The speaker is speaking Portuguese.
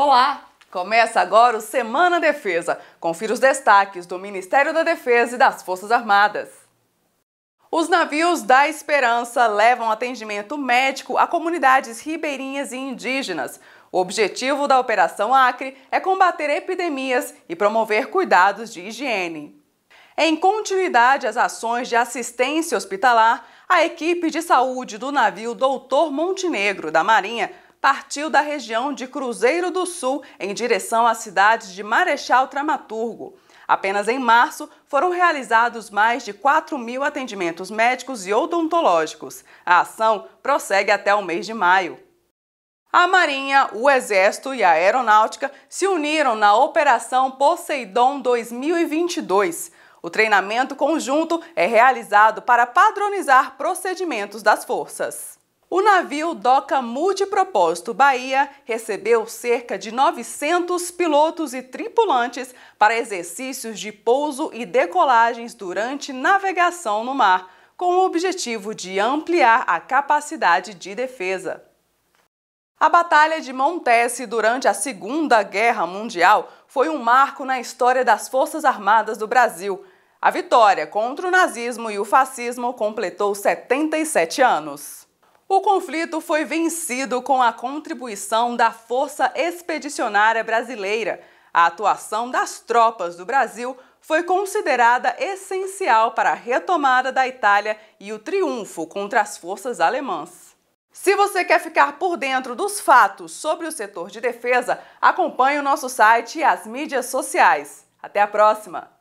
Olá! Começa agora o Semana Defesa. Confira os destaques do Ministério da Defesa e das Forças Armadas. Os navios da Esperança levam atendimento médico a comunidades ribeirinhas e indígenas. O objetivo da Operação Acre é combater epidemias e promover cuidados de higiene. Em continuidade às ações de assistência hospitalar, a equipe de saúde do navio Doutor Montenegro da Marinha partiu da região de Cruzeiro do Sul em direção à cidade de Marechal Tramaturgo. Apenas em março foram realizados mais de 4 mil atendimentos médicos e odontológicos. A ação prossegue até o mês de maio. A Marinha, o Exército e a Aeronáutica se uniram na Operação Poseidon 2022. O treinamento conjunto é realizado para padronizar procedimentos das forças. O navio Doca Multipropósito Bahia recebeu cerca de 900 pilotos e tripulantes para exercícios de pouso e decolagens durante navegação no mar, com o objetivo de ampliar a capacidade de defesa. A Batalha de Montese durante a Segunda Guerra Mundial foi um marco na história das Forças Armadas do Brasil. A vitória contra o nazismo e o fascismo completou 77 anos. O conflito foi vencido com a contribuição da Força Expedicionária Brasileira. A atuação das tropas do Brasil foi considerada essencial para a retomada da Itália e o triunfo contra as forças alemãs. Se você quer ficar por dentro dos fatos sobre o setor de defesa, acompanhe o nosso site e as mídias sociais. Até a próxima!